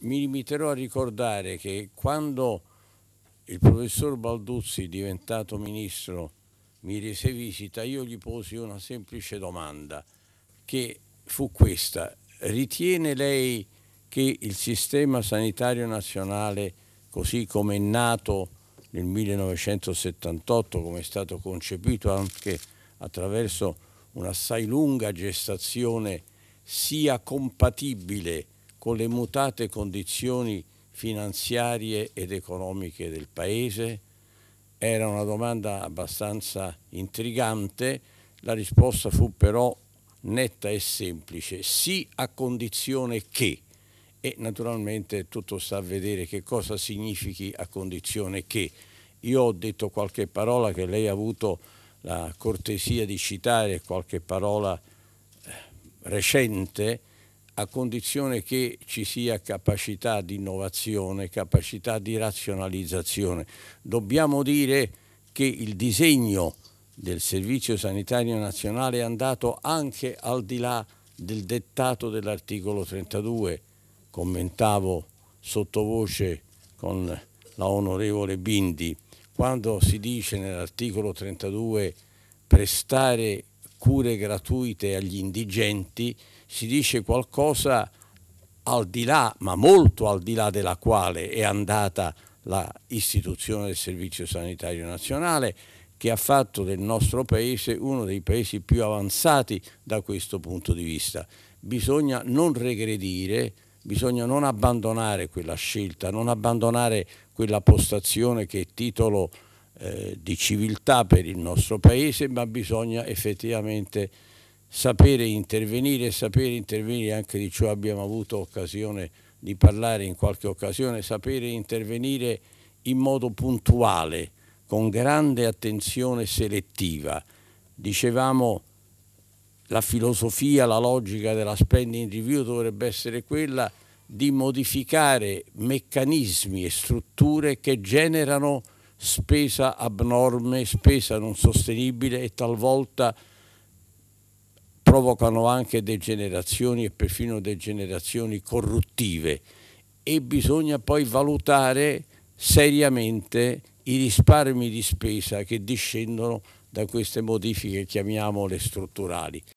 mi limiterò a ricordare che quando il professor Balduzzi, diventato ministro, mi rese visita, io gli posi una semplice domanda, che fu questa. Ritiene lei che il sistema sanitario nazionale, così come è nato nel 1978, come è stato concepito anche attraverso un'assai lunga gestazione, sia compatibile con le mutate condizioni finanziarie ed economiche del Paese? Era una domanda abbastanza intrigante, la risposta fu però netta e semplice, sì a condizione che, e naturalmente tutto sta a vedere che cosa significhi a condizione che. Io ho detto qualche parola che lei ha avuto la cortesia di citare, qualche parola eh, recente, a condizione che ci sia capacità di innovazione, capacità di razionalizzazione. Dobbiamo dire che il disegno del Servizio Sanitario Nazionale è andato anche al di là del dettato dell'articolo 32, commentavo sottovoce con la onorevole Bindi, quando si dice nell'articolo 32 prestare cure gratuite agli indigenti, si dice qualcosa al di là, ma molto al di là della quale è andata l'istituzione del Servizio Sanitario Nazionale che ha fatto del nostro paese uno dei paesi più avanzati da questo punto di vista. Bisogna non regredire, bisogna non abbandonare quella scelta, non abbandonare quella postazione che è titolo eh, di civiltà per il nostro paese, ma bisogna effettivamente sapere intervenire e sapere intervenire anche di ciò abbiamo avuto occasione di parlare in qualche occasione, sapere intervenire in modo puntuale, con grande attenzione selettiva. Dicevamo la filosofia, la logica della spending review dovrebbe essere quella di modificare meccanismi e strutture che generano spesa abnorme, spesa non sostenibile e talvolta provocano anche degenerazioni e perfino degenerazioni corruttive e bisogna poi valutare seriamente i risparmi di spesa che discendono da queste modifiche, chiamiamole strutturali.